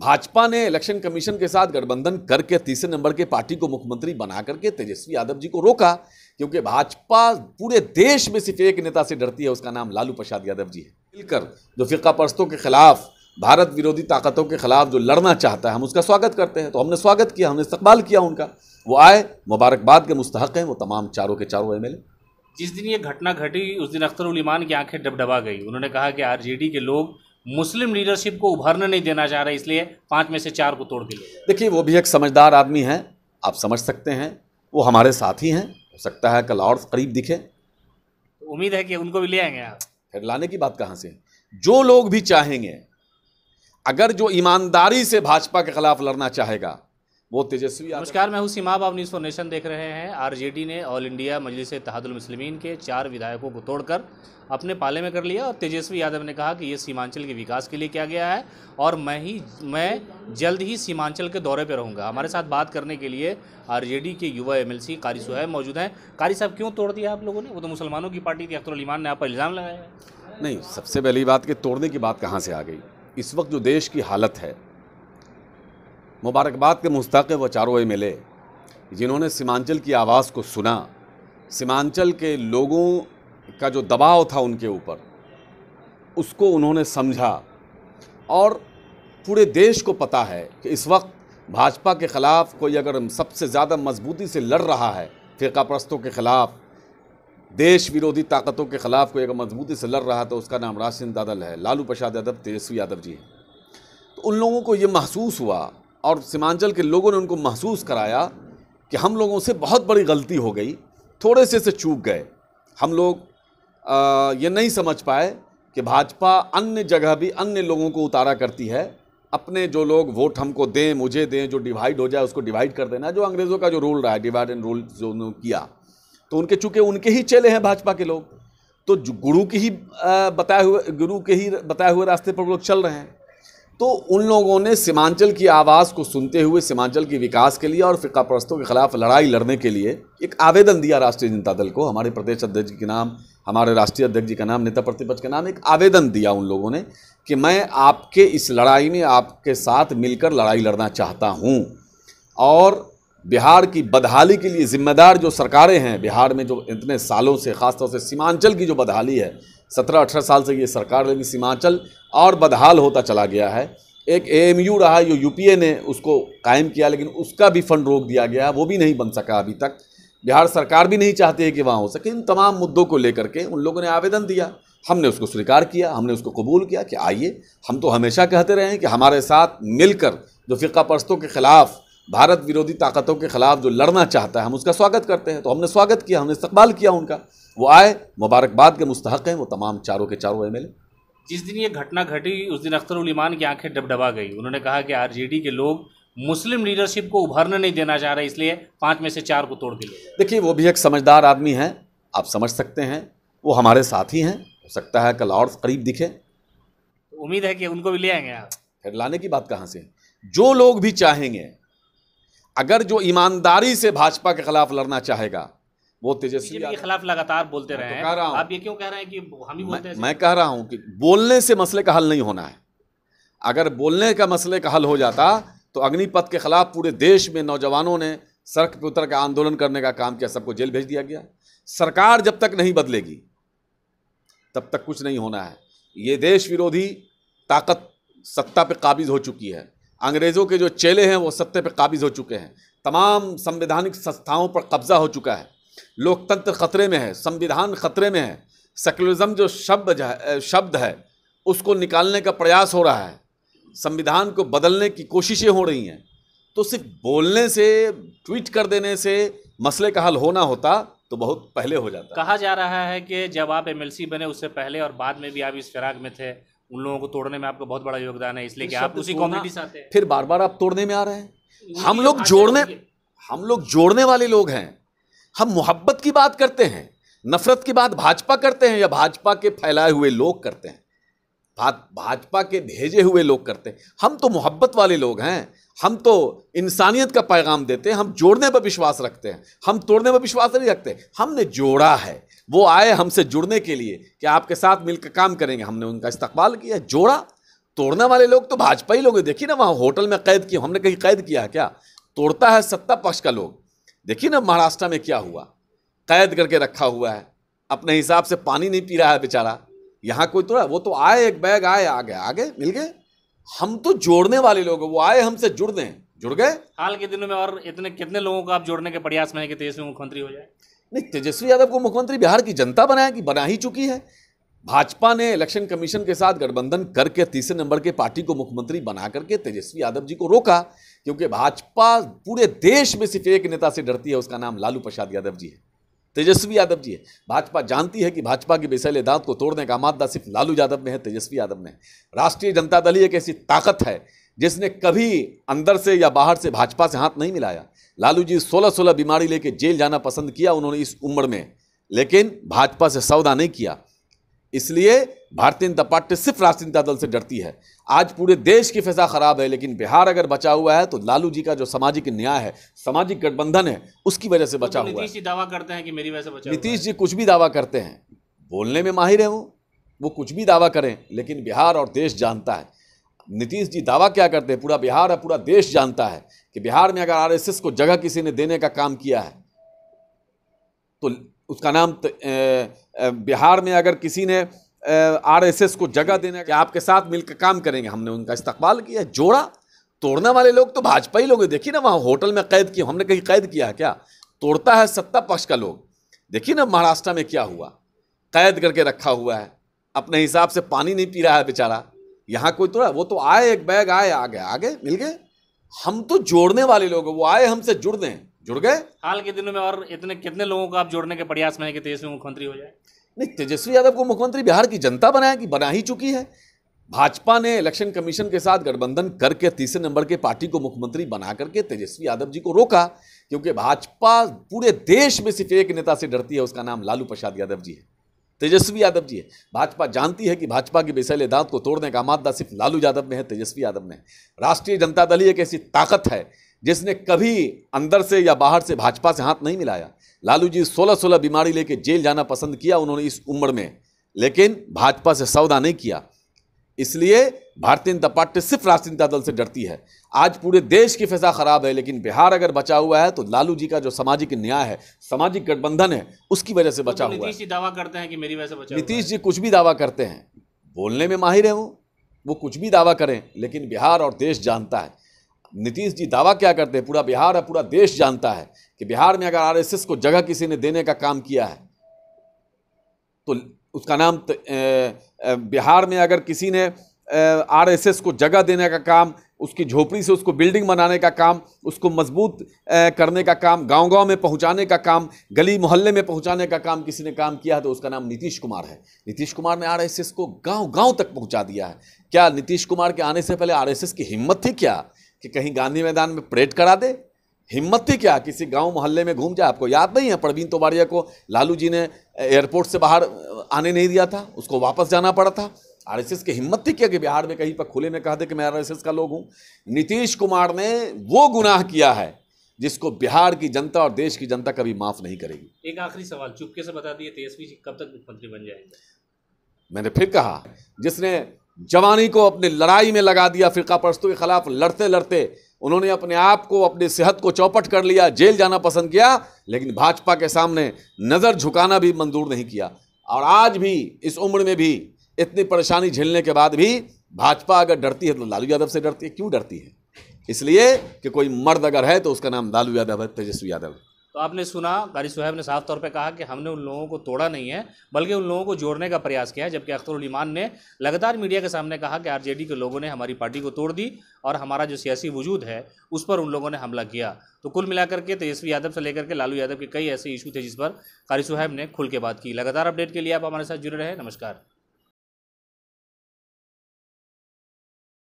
भाजपा ने election commission के साथ गठबंधन करके तीसरे नंबर के पार्टी को मुख्यमंत्री बना करके तेजस्वी यादव जी को रोका क्योंकि भाजपा पूरे देश में सिर्फ एक नेता से डरती है उसका नाम लालू प्रसाद यादव जी है मिलकर जो फिका परस्तों के खिलाफ भारत विरोधी ताकतों के खिलाफ जो लड़ना चाहता है हम उसका स्वागत करते हैं तो हमने स्वागत किया हमने इस्तेमाल किया उनका वो आए मुबारकबाद के मुस्तक हैं वो तमाम चारों के चारों एम जिस दिन ये घटना घटी उस दिन अख्तर उलीमान की आंखें डबडबा गई उन्होंने कहा कि आरजेडी के लोग मुस्लिम लीडरशिप को उभरने नहीं देना चाह रहे इसलिए पाँच में से चार को तोड़ के लिए देखिए वो भी एक समझदार आदमी है आप समझ सकते हैं वो हमारे साथ ही हैं हो सकता है कल और करीब दिखे तो उम्मीद है कि उनको भी ले आएंगे आप फिर लाने की बात कहाँ से जो लोग भी चाहेंगे अगर जो ईमानदारी से भाजपा के खिलाफ लड़ना चाहेगा वो तेजस्वी नमस्कार मैं हूँ सीमा आप न्यूज़ फॉर नेशन देख रहे हैं आरजेडी ने ऑल इंडिया मजलिस तहादुलमसलमिन के चार विधायकों को तोड़कर अपने पाले में कर लिया और तेजस्वी यादव ने कहा कि ये सीमांचल के विकास के लिए किया गया है और मैं ही मैं जल्द ही सीमांचल के दौरे पर रहूँगा हमारे साथ बात करने के लिए आर के युवा एम एल सी कारी सुहैब मौजूद हैं कारी साहब क्यों तोड़ दिया आप लोगों ने वो तो मुसलमानों की पार्टी के अख्तरमान ने आप पर इल्ज़ाम लगाया है नहीं सबसे पहली बात कि तोड़ने की बात कहाँ से आ गई इस वक्त जो देश की हालत है मुबारकबाद के मुस्तक व चारों एम जिन्होंने सीमांचल की आवाज़ को सुना सीमांचल के लोगों का जो दबाव था उनके ऊपर उसको उन्होंने समझा और पूरे देश को पता है कि इस वक्त भाजपा के ख़िलाफ़ कोई अगर सबसे ज़्यादा मजबूती से लड़ रहा है फ़िरका परस्तों के ख़िलाफ़ देश विरोधी ताकतों के ख़िलाफ़ कोई अगर मजबूती से लड़ रहा है तो उसका नाम राशिन दादल है लालू प्रसाद यादव तेजस्वी यादव जी हैं तो उन लोगों को ये महसूस हुआ और सीमांचल के लोगों ने उनको महसूस कराया कि हम लोगों से बहुत बड़ी गलती हो गई थोड़े से से चूक गए हम लोग ये नहीं समझ पाए कि भाजपा अन्य जगह भी अन्य लोगों को उतारा करती है अपने जो लोग वोट हमको दें मुझे दें जो डिवाइड हो जाए उसको डिवाइड कर देना जो अंग्रेज़ों का जो रूल रहा है डिवाइड एंड रूल जो उन्होंने किया तो उनके चूँकि उनके ही चेले हैं भाजपा के लोग तो गुरु के ही बताए हुए गुरु के ही बताए हुए रास्ते पर लोग चल रहे हैं तो उन लोगों ने सीमांचल की आवाज़ को सुनते हुए सीमांचल के विकास के लिए और फ़िका परस्तों के खिलाफ लड़ाई लड़ने के लिए एक आवेदन दिया राष्ट्रीय जनता दल को हमारे प्रदेश अध्यक्ष जी के नाम हमारे राष्ट्रीय अध्यक्ष जी का नाम नेता प्रतिपक्ष का नाम एक आवेदन दिया उन लोगों ने कि मैं आपके इस लड़ाई में आपके साथ मिलकर लड़ाई लड़ना चाहता हूँ और बिहार की बदहाली के लिए जिम्मेदार जो सरकारें हैं बिहार में जो इतने सालों से खासतौर से सीमांचल की जो बदहाली है सत्रह अठारह साल से ये सरकार लेकिन सीमांचल और बदहाल होता चला गया है एक एएमयू रहा जो यूपीए ने उसको कायम किया लेकिन उसका भी फंड रोक दिया गया वो भी नहीं बन सका अभी तक बिहार सरकार भी नहीं चाहती है कि वहाँ हो सके इन तमाम मुद्दों को लेकर के उन लोगों ने आवेदन दिया हमने उसको स्वीकार किया हमने उसको कबूल किया कि आइए हम तो हमेशा कहते रहे हैं कि हमारे साथ मिलकर जो फ़िका परस्तों के ख़िलाफ़ भारत विरोधी ताकतों के खिलाफ जो लड़ना चाहता है हम उसका स्वागत करते हैं तो हमने स्वागत किया हमने इस्तकबाल किया उनका वो आए मुबारकबाद के मुस्तक हैं वो तमाम चारों के चारों एम जिस दिन ये घटना घटी उस दिन अख्तर उलीमान की आंखें डबडबा गई उन्होंने कहा कि आरजेडी के लोग मुस्लिम लीडरशिप को उभरने नहीं देना चाह रहे इसलिए पाँच में से चार को तोड़ के लिए देखिए वो भी एक समझदार आदमी हैं आप समझ सकते हैं वो हमारे साथ ही हैं हो सकता है कल और करीब दिखे उम्मीद है कि उनको भी ले आएंगे आप फिर लाने की बात कहाँ से जो लोग भी चाहेंगे अगर जो ईमानदारी से भाजपा के खिलाफ लड़ना चाहेगा वो तेजस्वी के खिलाफ लगातार बोलते तो रहे तो कह रहा हूं। आप ये क्यों कह रहे हैं कि हम ही बोलते हैं मैं कह रहा हूं कि बोलने से मसले का हल नहीं होना है अगर बोलने का मसले का हल हो जाता तो अग्निपथ के खिलाफ पूरे देश में नौजवानों ने सड़क पर उतर के आंदोलन करने का काम किया सबको जेल भेज दिया गया सरकार जब तक नहीं बदलेगी तब तक कुछ नहीं होना है ये देश विरोधी ताकत सत्ता पे काबिज हो चुकी है अंग्रेज़ों के जो चेले हैं वो सत्ते पर काबिज हो चुके हैं तमाम संवैधानिक संस्थाओं पर कब्जा हो चुका है लोकतंत्र खतरे में है संविधान खतरे में है सेकुलरिज्म जो शब्द शब्द है उसको निकालने का प्रयास हो रहा है संविधान को बदलने की कोशिशें हो रही हैं तो सिर्फ बोलने से ट्वीट कर देने से मसले का हल होना होता तो बहुत पहले हो जाता कहा जा रहा है कि जब आप एम बने उससे पहले और बाद में भी आप इस फिराक में थे उन लोगों को तोड़ने में आपका बहुत बड़ा योगदान है इसलिए कि आप उसी कम्युनिटी से आते हैं फिर बार बार आप तोड़ने में आ रहे हैं हम लोग जोड़ने हम लोग जोड़ने वाले लोग हैं हम मोहब्बत की बात करते हैं नफरत की बात भाजपा करते हैं या भाजपा के फैलाए हुए लोग करते हैं भाजपा के भेजे हुए लोग करते हैं हम तो मोहब्बत वाले लोग हैं हम तो इंसानियत का पैगाम देते हैं हम जोड़ने पर विश्वास रखते हैं हम तोड़ने पर विश्वास नहीं रखते हमने जोड़ा है वो आए हमसे जुड़ने के लिए कि आपके साथ मिलकर काम करेंगे हमने उनका इस्तकबाल किया जोड़ा तोड़ने वाले लोग तो भाजपा ही लोग देखिए ना वहाँ होटल में कैद किया हमने कहीं कैद किया क्या तोड़ता है सत्ता पक्ष का लोग देखिए ना महाराष्ट्र में क्या हुआ कैद करके रखा हुआ है अपने हिसाब से पानी नहीं पी रहा है बेचारा यहाँ कोई तोड़ा वो तो आए एक बैग आए आ गए आगे मिल गए हम तो जोड़ने वाले लोग वो आए हमसे जुड़ने जुड़ गए हाल के दिनों में और इतने कितने लोगों को आप जोड़ने के प्रयास में है कि देश में मुख्यमंत्री हो जाए नहीं तेजस्वी यादव को मुख्यमंत्री बिहार की जनता बनाया कि बना ही चुकी है भाजपा ने इलेक्शन कमीशन के साथ गठबंधन करके तीसरे नंबर के पार्टी को मुख्यमंत्री बना करके तेजस्वी यादव जी को रोका क्योंकि भाजपा पूरे देश में सिर्फ एक नेता से डरती है उसका नाम लालू प्रसाद यादव जी है तेजस्वी यादव जी है भाजपा जानती है कि भाजपा की बेसैले दांत को तोड़ने का मादा सिर्फ लालू यादव में है तेजस्वी यादव में राष्ट्रीय जनता दल ही एक ऐसी ताकत है जिसने कभी अंदर से या बाहर से भाजपा से हाथ नहीं मिलाया लालू जी सोलह सोलह बीमारी लेके जेल जाना पसंद किया उन्होंने इस उम्र में लेकिन भाजपा से सौदा नहीं किया इसलिए भारतीय जनता पार्टी सिर्फ राष्ट्रीय जनता दल से डरती है आज पूरे देश की फिजा खराब है लेकिन बिहार अगर बचा हुआ है तो लालू जी का जो सामाजिक न्याय है सामाजिक गठबंधन है उसकी वजह से बचा तो हुआ नीतीश जी दावा करते हैं कि मेरी वजह से बचा नीतीश जी कुछ भी दावा करते हैं बोलने में माहिर है वो वो कुछ भी दावा करें लेकिन बिहार और देश जानता है नीतीश जी दावा क्या करते हैं पूरा बिहार है पूरा देश जानता है कि बिहार में अगर आरएसएस को जगह किसी ने देने का काम किया है तो उसका नाम तो, ए, ए, बिहार में अगर किसी ने आरएसएस को जगह देने का आपके साथ मिलकर काम करेंगे हमने उनका इस्तेवाल किया जोड़ा तोड़ने वाले लोग तो भाजपा ही लोग हैं देखिए ना वहाँ होटल में कैद किया हमने कहीं कैद किया है क्या तोड़ता है सत्ता पक्ष का लोग देखिए ना महाराष्ट्र में क्या हुआ कैद करके रखा हुआ है अपने हिसाब से पानी नहीं पी रहा है बेचारा यहाँ कोई थोड़ा वो तो आए एक बैग आए आ गए आगे मिल गए हम तो जोड़ने वाले लोग वो आए हमसे जुड़ दें जुड़ गए हाल के दिनों में और इतने कितने लोगों को आप जोड़ने के प्रयास में है कि तेजस्वी मुख्यमंत्री हो जाए नहीं तेजस्वी यादव को मुख्यमंत्री बिहार की जनता बनाया कि बना ही चुकी है भाजपा ने इलेक्शन कमीशन के साथ गठबंधन करके तीसरे नंबर के पार्टी को मुख्यमंत्री बना करके तेजस्वी यादव जी को रोका क्योंकि भाजपा पूरे देश में सिर्फ एक नेता से डरती है उसका नाम लालू प्रसाद यादव जी है तेजस्वी यादव जी है भाजपा जानती है कि भाजपा की बेसैले दांत को तोड़ने का मादा सिर्फ लालू यादव में है तेजस्वी यादव में राष्ट्रीय जनता दल ही एक ऐसी ताकत है जिसने कभी अंदर से या बाहर से भाजपा से हाथ नहीं मिलाया लालू जी सोलह सोलह बीमारी लेके जेल जाना पसंद किया उन्होंने इस उम्र में लेकिन भाजपा से सौदा नहीं किया इसलिए भारतीय जनता पार्टी सिर्फ राष्ट्रीय जनता दल से डरती है आज पूरे देश की फिजा खराब है लेकिन बिहार अगर बचा हुआ है तो लालू जी का जो सामाजिक न्याय है सामाजिक गठबंधन है उसकी वजह से बचा हुआ नीतीश जी दावा करते हैं कि मेरी वजह से बचा नीतीश जी कुछ भी दावा करते हैं बोलने में माहिर है वो वो कुछ भी दावा करें लेकिन बिहार और देश जानता है नीतीश जी दावा क्या करते हैं पूरा बिहार है पूरा देश जानता है कि बिहार में अगर आरएसएस को जगह किसी ने देने का काम किया है तो उसका नाम त, ए, ए, बिहार में अगर किसी ने आरएसएस को जगह देने का काम उसकी झोपड़ी से उसको बिल्डिंग बनाने का काम उसको मजबूत करने का काम गांव गांव में पहुंचाने का काम गली मोहल्ले में पहुंचाने का काम किसी ने काम किया है तो उसका नाम नीतीश कुमार है नीतीश कुमार ने आरएसएस को गांव गांव तक पहुंचा दिया है क्या नीतीश कुमार के आने से पहले आरएसएस की हिम्मत थी क्या कि कहीं गांधी मैदान में परेड करा दे हिम्मत ही क्या किसी गांव मोहल्ले में घूम जाए आपको याद नहीं है प्रवीण तोबारिया को लालू जी ने एयरपोर्ट से बाहर आने नहीं दिया था उसको वापस जाना पड़ा था आरएसएस की हिम्मत थी क्या कि बिहार में कहीं पर खुले में कहा दे कि मैं आरएसएस का लोग हूँ नीतीश कुमार ने वो गुनाह किया है जिसको बिहार की जनता और देश की जनता कभी माफ नहीं करेगी एक आखिरी सवाल चुपके से बता दिए तेजस्वी जी कब तक मुख्यमंत्री बन जाएंगे मैंने फिर कहा जिसने जवानी को अपने लड़ाई में लगा दिया फिरका परस्तों के खिलाफ लड़ते लड़ते उन्होंने अपने आप को अपनी सेहत को चौपट कर लिया जेल जाना पसंद किया लेकिन भाजपा के सामने नज़र झुकाना भी मंजूर नहीं किया और आज भी इस उम्र में भी इतनी परेशानी झेलने के बाद भी भाजपा अगर डरती है तो लालू यादव से डरती है क्यों डरती है इसलिए कि कोई मर्द अगर है तो उसका नाम लालू यादव है तेजस्वी यादव है तो आपने सुना गारी सुहैब ने साफ तौर पर कहा कि हमने उन लोगों को तोड़ा नहीं है बल्कि उन लोगों को जोड़ने का प्रयास किया है जबकि अख्तर ईमान ने लगातार मीडिया के सामने कहा कि आरजेडी के लोगों ने हमारी पार्टी को तोड़ दी और हमारा जो सियासी वजूद है उस पर उन लोगों ने हमला किया तो कुल मिलाकर के तेजस्वी यादव से लेकर के लालू यादव के कई ऐसे इशू थे जिस पर कारी सुहैब ने खुल के बात की लगातार अपडेट के लिए आप हमारे साथ जुड़े रहे नमस्कार